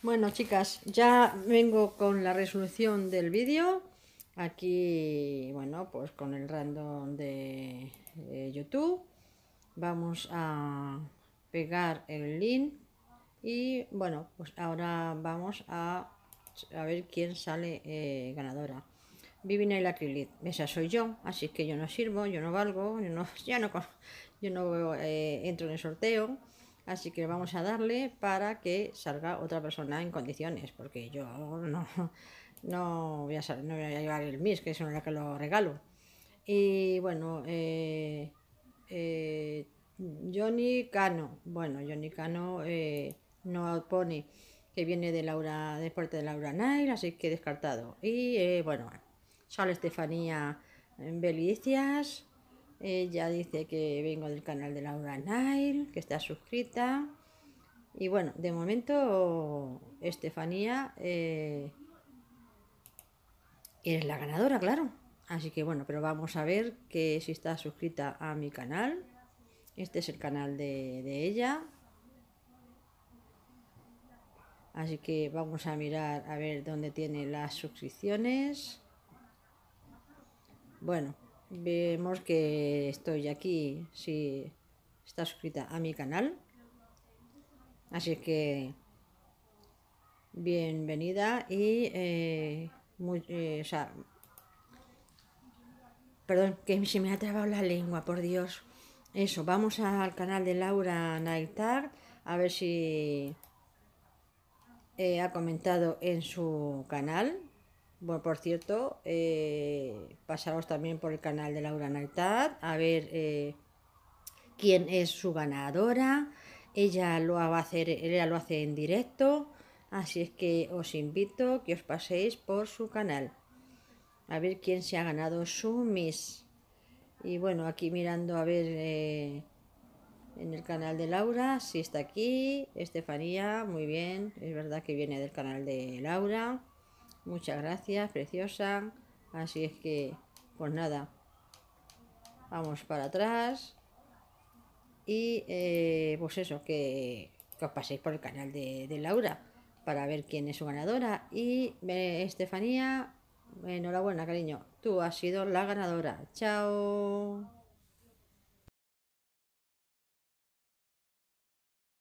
Bueno chicas, ya vengo con la resolución del vídeo. Aquí, bueno, pues con el random de, YouTube. Vamos a pegar el link. Y bueno, pues ahora vamos a, ver quién sale eh, ganadora. Vivina y la Acrylit. Esa soy yo, así que yo no sirvo, yo no valgo, yo no, ya no, yo no eh, entro en el sorteo. Así que vamos a darle para que salga otra persona en condiciones, porque yo no, voy, a, no llevar el MIS, que es una que lo regalo. Y bueno, eh, eh, Johnny Cano, bueno, Johnny Cano eh, no pone que viene de Laura, de de Laura Nair, así que descartado. Y bueno, sale Estefanía Belicias, ella dice que vengo del canal de Laura Nail, que está suscrita. Y bueno, de momento, Estefanía eh, es la ganadora, claro. Así que bueno, pero vamos a ver que si está suscrita a mi canal. Este es el canal de, de ella. Así que vamos a mirar a ver dónde tiene las suscripciones. Bueno, vemos que estoy aquí, si está suscrita a mi canal. Así que bienvenida y eh, eh, o sea, perdón, que se me ha trabado la lengua, por Dios. Eso, vamos al canal de Laura Naitar a ver si eh, ha comentado en su canal bueno, por cierto, eh, también por el canal de Laura Naltad a ver eh, quién es su ganadora. Ella lo, va a hacer, ella lo hace en directo, así es que os invito que os paséis por su canal a ver quién se ha ganado su Miss. Y bueno, aquí mirando a ver eh, en el canal de Laura, si está aquí, Estefanía, muy bien, es verdad que viene del canal de Laura. Muchas gracias, preciosa. Así es que, pues nada, vamos para atrás. Y eh, pues eso, que, os paséis por el canal de, Laura para ver quién es su ganadora. Y eh, Estefanía, enhorabuena, cariño. Tú has sido la ganadora. Chao.